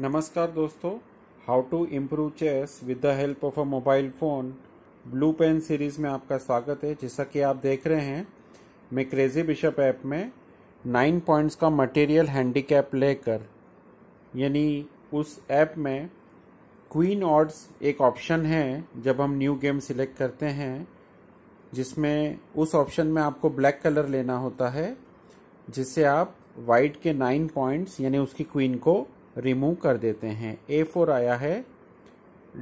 नमस्कार दोस्तों how to improve chess with the help of a mobile phone blue pen series में आपका स्वागत है जैसा कि आप देख रहे हैं मैं क्रेजी बिशप ऐप में नाइन पॉइंट्स का मटेरियल हैंडीकैप लेकर यानी उस ऐप में क्वीन ऑर्ड्स एक ऑप्शन है जब हम न्यू गेम सिलेक्ट करते हैं जिसमें उस ऑप्शन में आपको ब्लैक कलर लेना होता है जिससे आप वाइट के नाइन पॉइंट्स यानी उसकी क्वीन को रिमूव कर देते हैं ए फोर आया है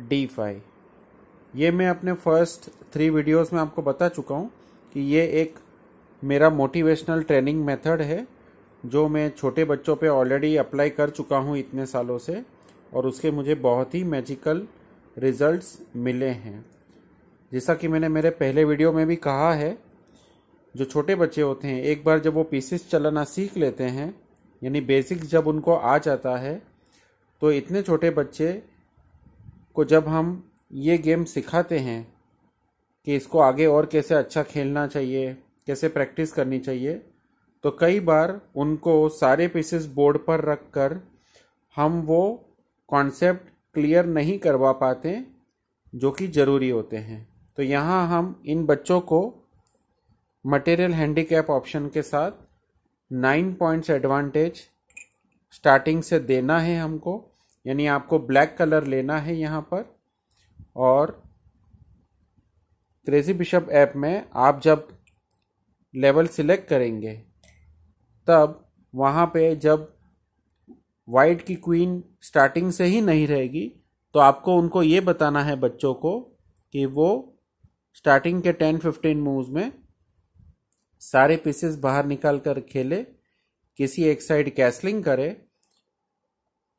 डी फाइव ये मैं अपने फर्स्ट थ्री वीडियोस में आपको बता चुका हूँ कि ये एक मेरा मोटिवेशनल ट्रेनिंग मेथड है जो मैं छोटे बच्चों पे ऑलरेडी अप्लाई कर चुका हूँ इतने सालों से और उसके मुझे बहुत ही मैजिकल रिजल्ट्स मिले हैं जैसा कि मैंने मेरे पहले वीडियो में भी कहा है जो छोटे बच्चे होते हैं एक बार जब वो पीसेस चलाना सीख लेते हैं यानी बेसिक्स जब उनको आ जाता है तो इतने छोटे बच्चे को जब हम ये गेम सिखाते हैं कि इसको आगे और कैसे अच्छा खेलना चाहिए कैसे प्रैक्टिस करनी चाहिए तो कई बार उनको सारे पीसेस बोर्ड पर रख कर हम वो कॉन्सेप्ट क्लियर नहीं करवा पाते जो कि ज़रूरी होते हैं तो यहाँ हम इन बच्चों को मटेरियल हैंडीकैप ऑप्शन के साथ नाइन पॉइंट्स एडवांटेज स्टार्टिंग से देना है हमको यानी आपको ब्लैक कलर लेना है यहाँ पर और क्रेजी बिशप ऐप में आप जब लेवल सिलेक्ट करेंगे तब वहाँ पे जब वाइट की क्वीन स्टार्टिंग से ही नहीं रहेगी तो आपको उनको ये बताना है बच्चों को कि वो स्टार्टिंग के टेन फिफ्टीन मूव्स में सारे पीसेस बाहर निकाल कर खेले किसी एक साइड कैसलिंग करे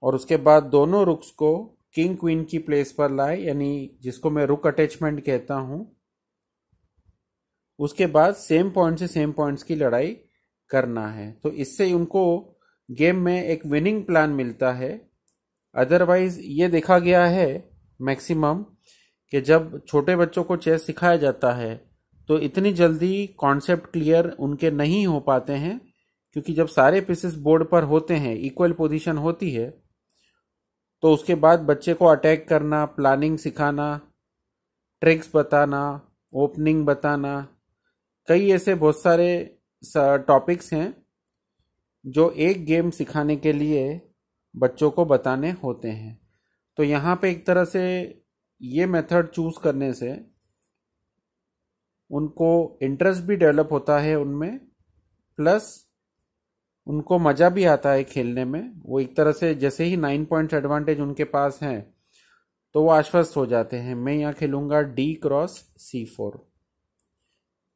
और उसके बाद दोनों रुक्स को किंग क्वीन की प्लेस पर लाए यानी जिसको मैं रुक अटैचमेंट कहता हूं उसके बाद सेम पॉइंट से सेम पॉइंट्स की लड़ाई करना है तो इससे उनको गेम में एक विनिंग प्लान मिलता है अदरवाइज ये देखा गया है मैक्सिमम कि जब छोटे बच्चों को चेस सिखाया जाता है तो इतनी जल्दी कॉन्सेप्ट क्लियर उनके नहीं हो पाते हैं क्योंकि जब सारे पीसेस बोर्ड पर होते हैं इक्वल पोजीशन होती है तो उसके बाद बच्चे को अटैक करना प्लानिंग सिखाना ट्रिक्स बताना ओपनिंग बताना कई ऐसे बहुत सारे टॉपिक्स हैं जो एक गेम सिखाने के लिए बच्चों को बताने होते हैं तो यहाँ पे एक तरह से ये मेथड चूज़ करने से उनको इंटरेस्ट भी डेवलप होता है उनमें प्लस उनको मज़ा भी आता है खेलने में वो एक तरह से जैसे ही नाइन पॉइंट्स एडवांटेज उनके पास हैं तो वो आश्वस्त हो जाते हैं मैं यहाँ खेलूँगा डी क्रॉस सी फोर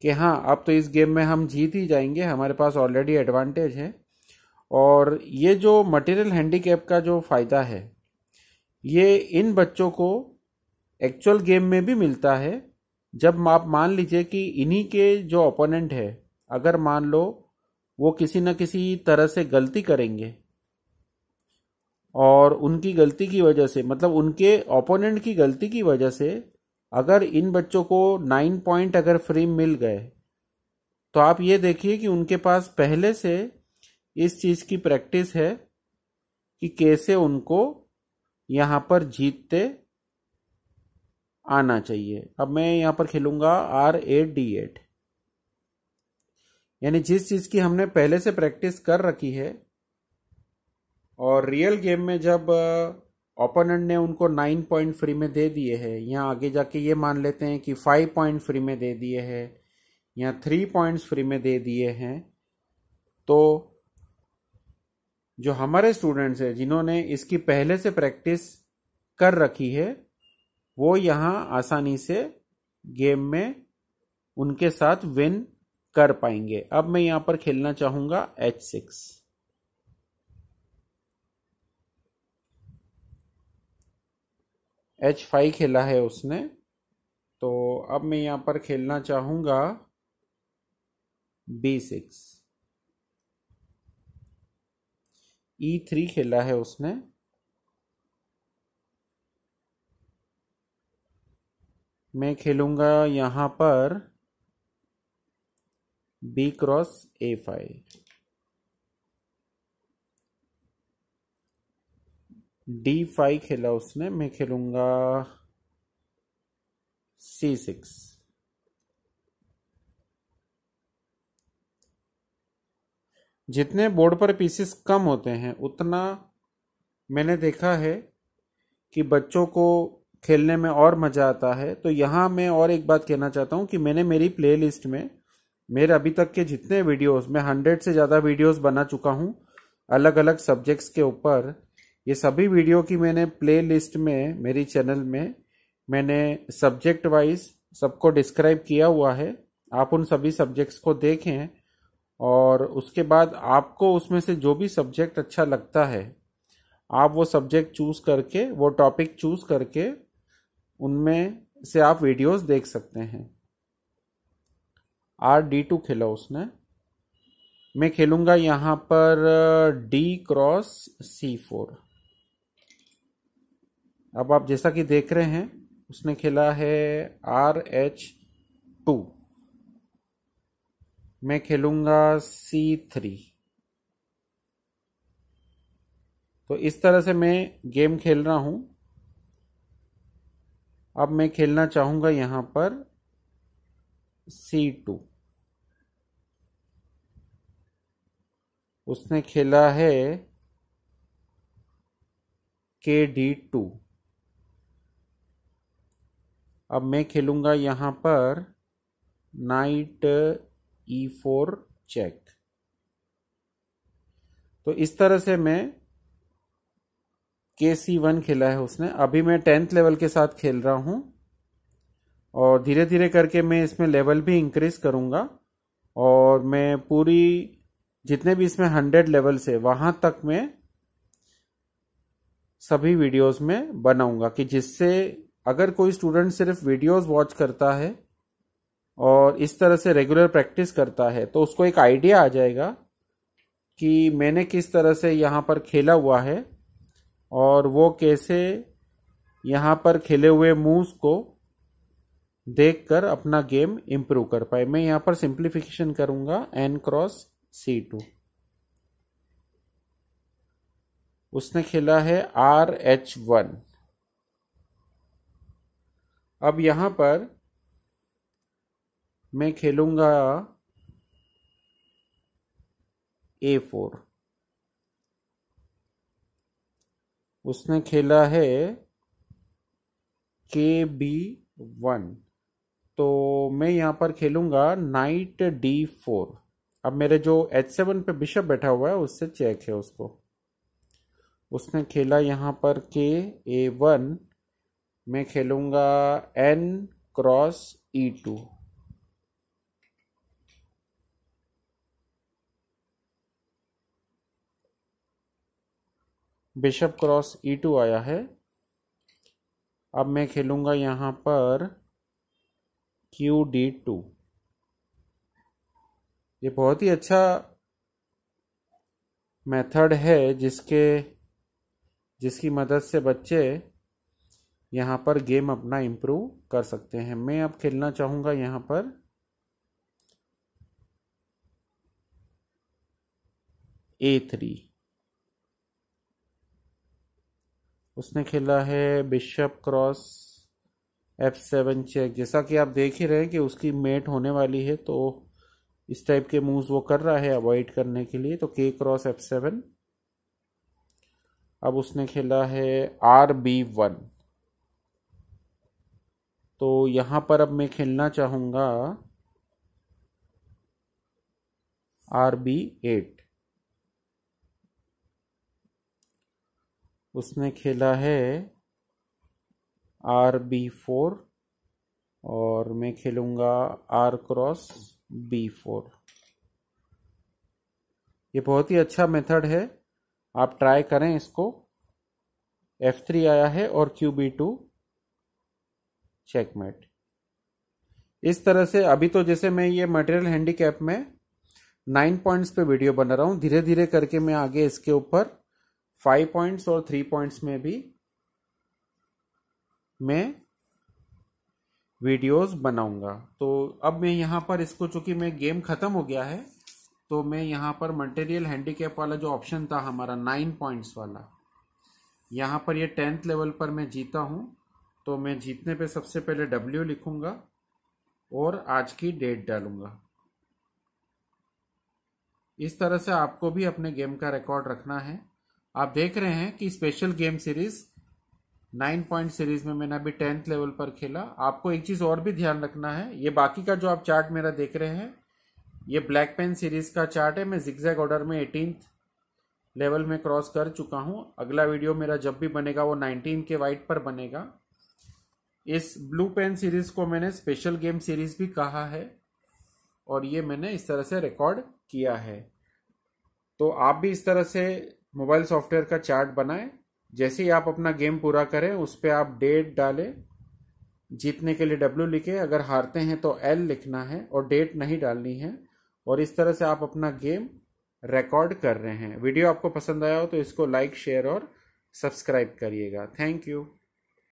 कि हाँ अब तो इस गेम में हम जीत ही जाएंगे हमारे पास ऑलरेडी एडवांटेज है और ये जो मटेरियल हैंडीकैप का जो फ़ायदा है ये इन बच्चों को एक्चुअल गेम में भी मिलता है जब आप मान लीजिए कि इन्हीं के जो ओपोनेंट है अगर मान लो वो किसी न किसी तरह से गलती करेंगे और उनकी गलती की वजह से मतलब उनके ओपोनेंट की गलती की वजह से अगर इन बच्चों को नाइन पॉइंट अगर फ्री मिल गए तो आप ये देखिए कि उनके पास पहले से इस चीज़ की प्रैक्टिस है कि कैसे उनको यहाँ पर जीतते आना चाहिए अब मैं यहाँ पर खेलूंगा आर एट डी एट यानी जिस चीज़ की हमने पहले से प्रैक्टिस कर रखी है और रियल गेम में जब ओपोनेंट uh, ने उनको नाइन पॉइंट फ्री में दे दिए हैं यहाँ आगे जाके ये मान लेते हैं कि फाइव पॉइंट फ्री में दे दिए हैं या थ्री पॉइंट्स फ्री में दे दिए हैं तो जो हमारे स्टूडेंट्स हैं जिन्होंने इसकी पहले से प्रैक्टिस कर रखी है वो यहाँ आसानी से गेम में उनके साथ विन कर पाएंगे अब मैं यहाँ पर खेलना चाहूँगा एच सिक्स एच फाइव खेला है उसने तो अब मैं यहाँ पर खेलना चाहूँगा बी सिक्स ई थ्री खेला है उसने मैं खेलूंगा यहां पर B cross A five D five खेला उसने मैं खेलूंगा सी सिक्स जितने बोर्ड पर पीसेस कम होते हैं उतना मैंने देखा है कि बच्चों को खेलने में और मज़ा आता है तो यहाँ मैं और एक बात कहना चाहता हूँ कि मैंने मेरी प्लेलिस्ट में मेरे अभी तक के जितने वीडियोस मैं हंड्रेड से ज़्यादा वीडियोस बना चुका हूँ अलग अलग सब्जेक्ट्स के ऊपर ये सभी वीडियो की मैंने प्लेलिस्ट में मेरी चैनल में मैंने सब्जेक्ट वाइज सबको डिस्क्राइब किया हुआ है आप उन सभी सब्जेक्ट्स को देखें और उसके बाद आपको उसमें से जो भी सब्जेक्ट अच्छा लगता है आप वो सब्जेक्ट चूज़ करके वो टॉपिक चूज़ करके उनमें से आप वीडियोस देख सकते हैं आर डी टू खेला उसने मैं खेलूंगा यहां पर डी क्रॉस सी फोर अब आप जैसा कि देख रहे हैं उसने खेला है आर एच टू मैं खेलूंगा सी थ्री तो इस तरह से मैं गेम खेल रहा हूं अब मैं खेलना चाहूंगा यहां पर सी टू उसने खेला है के डी टू अब मैं खेलूंगा यहां पर नाइट ई फोर चेक तो इस तरह से मैं के सी वन खेला है उसने अभी मैं टेंथ लेवल के साथ खेल रहा हूँ और धीरे धीरे करके मैं इसमें लेवल भी इंक्रीज करूँगा और मैं पूरी जितने भी इसमें हंड्रेड लेवल से वहाँ तक मैं सभी वीडियोस में बनाऊंगा कि जिससे अगर कोई स्टूडेंट सिर्फ वीडियोस वॉच करता है और इस तरह से रेगुलर प्रैक्टिस करता है तो उसको एक आइडिया आ जाएगा कि मैंने किस तरह से यहाँ पर खेला हुआ है और वो कैसे यहाँ पर खेले हुए मूव्स को देखकर अपना गेम इम्प्रूव कर पाए मैं यहाँ पर सिंप्लीफिकेशन करूँगा एन क्रॉस सी टू उसने खेला है आर एच वन अब यहाँ पर मैं खेलूँगा ए फोर उसने खेला है के बी वन तो मैं यहाँ पर खेलूँगा नाइट डी फोर अब मेरे जो एच सेवन पे बिशप बैठा हुआ है उससे चेक है उसको उसने खेला यहाँ पर के ए वन मैं खेलूँगा N cross E two bishop cross E two आया है अब मैं खेलूंगा यहाँ पर क्यू डी टू ये बहुत ही अच्छा मेथड है जिसके जिसकी मदद से बच्चे यहाँ पर गेम अपना इम्प्रूव कर सकते हैं मैं अब खेलना चाहूँगा यहाँ पर ए थ्री उसने खेला है bishop cross F seven check जैसा कि आप देख ही रहे हैं कि उसकी मेट होने वाली है तो इस टाइप के मूव्स वो कर रहा है अवॉइड करने के लिए तो के क्रॉस एफ सेवन अब उसने खेला है आर बी वन तो यहां पर अब मैं खेलना चाहूंगा आर बी एट उसने खेला है आर बी फोर और मैं खेलूंगा आर क्रॉस बी फोर ये बहुत ही अच्छा मेथड है आप ट्राई करें इसको एफ थ्री आया है और क्यू बी टू चेकमेट इस तरह से अभी तो जैसे मैं ये मटेरियल हैंडीकैप में नाइन पॉइंट्स पे वीडियो बना रहा हूं धीरे धीरे करके मैं आगे इसके ऊपर फाइव पॉइंट्स और थ्री पॉइंट्स में भी मैं वीडियोस बनाऊंगा तो अब मैं यहां पर इसको चूंकि मैं गेम ख़त्म हो गया है तो मैं यहां पर मटेरियल हैंडीकैप वाला जो ऑप्शन था हमारा नाइन पॉइंट्स वाला यहां पर ये टेंथ लेवल पर मैं जीता हूं तो मैं जीतने पे सबसे पहले डब्ल्यू लिखूंगा और आज की डेट डालूंगा इस तरह से आपको भी अपने गेम का रिकॉर्ड रखना है आप देख रहे हैं कि special game series nine point series में मैंने अभी टेंथ लेवल पर खेला आपको एक चीज़ और भी ध्यान रखना है ये बाकी का जो आप चार्ट मेरा देख रहे हैं ये ब्लैक पेन सीरीज का चार्ट है मैं जिक्जैक ऑर्डर में एटीन लेवल में क्रॉस कर चुका हूं अगला वीडियो मेरा जब भी बनेगा वो नाइनटीन के वाइट पर बनेगा इस ब्लू पेन सीरीज को मैंने स्पेशल गेम सीरीज भी कहा है और ये मैंने इस तरह से रिकॉर्ड किया है तो आप भी इस तरह से मोबाइल सॉफ्टवेयर का चार्ट बनाएं जैसे ही आप अपना गेम पूरा करें उस पर आप डेट डालें जीतने के लिए डब्ल्यू लिखे अगर हारते हैं तो एल लिखना है और डेट नहीं डालनी है और इस तरह से आप अपना गेम रिकॉर्ड कर रहे हैं वीडियो आपको पसंद आया हो तो इसको लाइक शेयर और सब्सक्राइब करिएगा थैंक यू